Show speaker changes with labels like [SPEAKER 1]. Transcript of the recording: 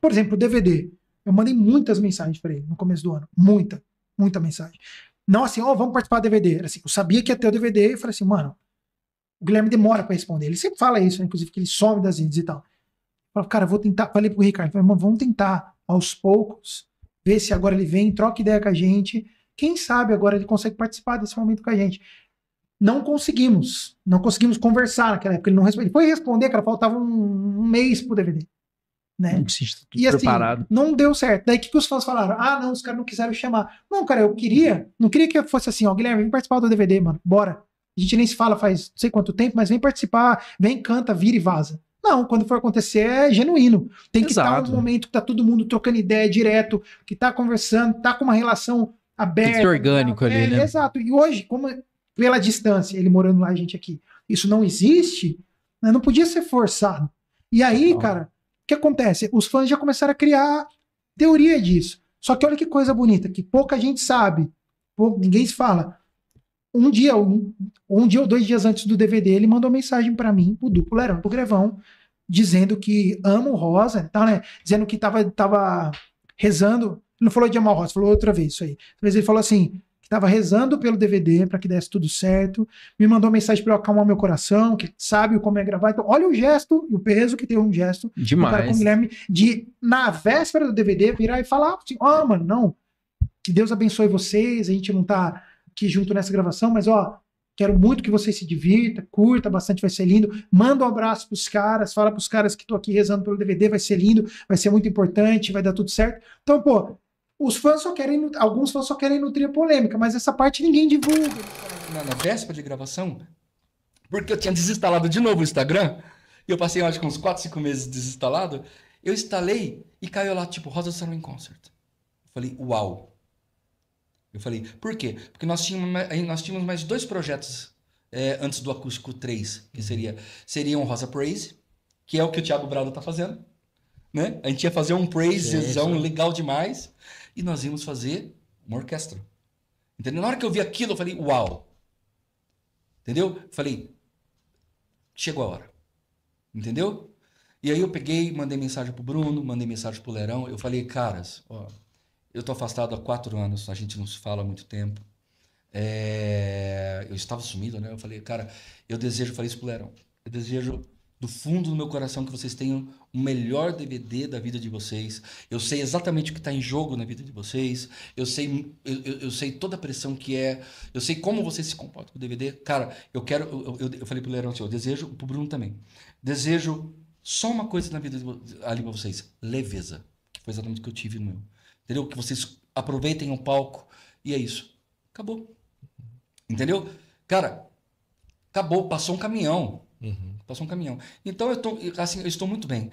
[SPEAKER 1] Por exemplo, o DVD. Eu mandei muitas mensagens para ele no começo do ano. Muita, muita mensagem. Não assim, ó, oh, vamos participar do DVD. Era assim, eu sabia que ia ter o DVD e falei assim, mano, o Guilherme demora para responder. Ele sempre fala isso, né? inclusive, que ele some das redes e tal. Eu falei, cara, eu vou tentar. Falei pro Ricardo, falei, mano, vamos tentar aos poucos, ver se agora ele vem, troca ideia com a gente. Quem sabe agora ele consegue participar desse momento com a gente. Não conseguimos, não conseguimos conversar naquela época. Ele não respondeu. Ele foi responder, cara, faltava um, um mês pro DVD né? E assim, preparado. não deu certo. Daí o que, que os fãs falaram? Ah, não, os caras não quiseram chamar. Não, cara, eu queria, não queria que fosse assim, ó, Guilherme, vem participar do DVD, mano, bora. A gente nem se fala faz não sei quanto tempo, mas vem participar, vem, canta, vira e vaza. Não, quando for acontecer é genuíno. Tem que Exato. estar um momento que tá todo mundo trocando ideia direto, que tá conversando, tá com uma relação aberta. Tem né? orgânico ali, é, né? Exato. E hoje, como é pela distância, ele morando lá, a gente aqui, isso não existe, né? não podia ser forçado. E aí, não. cara, que acontece? Os fãs já começaram a criar teoria disso. Só que olha que coisa bonita, que pouca gente sabe, ninguém se fala. Um dia, um, um dia ou dois dias antes do DVD, ele mandou mensagem para mim, o duplo Lerão o Grevão, dizendo que ama o Rosa, tá, né? dizendo que tava, tava rezando. Ele não falou de amar Rosa, falou outra vez isso aí. Talvez ele falou assim: estava rezando pelo DVD para que desse tudo certo, me mandou mensagem para eu acalmar meu coração, que sabe como é gravar. Então, olha o gesto e o peso que tem um gesto Demais. cara com o Guilherme de, na véspera do DVD, virar e falar assim: ó, oh, mano, não, que Deus abençoe vocês, a gente não tá aqui junto nessa gravação, mas ó, Quero muito que vocês se divirta, curta bastante, vai ser lindo. Manda um abraço pros caras, fala pros caras que tô aqui rezando pelo DVD, vai ser lindo, vai ser muito importante, vai dar tudo certo. Então, pô, os fãs só querem. Alguns fãs só querem nutrir a polêmica, mas essa parte ninguém divulga.
[SPEAKER 2] Na, na véspera de gravação, porque eu tinha desinstalado de novo o Instagram, e eu passei, acho que uns 4, 5 meses desinstalado, eu instalei e caiu lá, tipo, Rosa Sarum Concert. Eu falei, uau. Eu falei, por quê? Porque nós tínhamos, nós tínhamos mais dois projetos é, antes do Acústico 3, que seria, seria um Rosa Praise, que é o que o Thiago Brado tá fazendo, né? A gente ia fazer um praisezão legal demais. E nós íamos fazer uma orquestra. Entendeu? Na hora que eu vi aquilo, eu falei, uau! Entendeu? Falei, chegou a hora. Entendeu? E aí eu peguei, mandei mensagem pro Bruno, mandei mensagem pro Lerão. Eu falei, caras, ó, eu tô afastado há quatro anos, a gente não se fala há muito tempo. É... eu estava sumido, né? Eu falei, cara, eu desejo, falei isso pro Lerão, eu desejo do fundo do meu coração que vocês tenham o melhor DVD da vida de vocês. Eu sei exatamente o que está em jogo na vida de vocês. Eu sei, eu, eu, sei toda a pressão que é. Eu sei como vocês se comportam com o DVD. Cara, eu quero. Eu, eu, eu falei pro Leirão, assim, eu desejo, pro Bruno também. Desejo só uma coisa na vida de, ali para vocês: leveza. Que foi exatamente o que eu tive no meu. Entendeu? Que vocês aproveitem o palco. E é isso. Acabou. Entendeu? Cara, acabou. Passou um caminhão. Uhum. Passou um caminhão. Então eu, tô, assim, eu estou muito bem.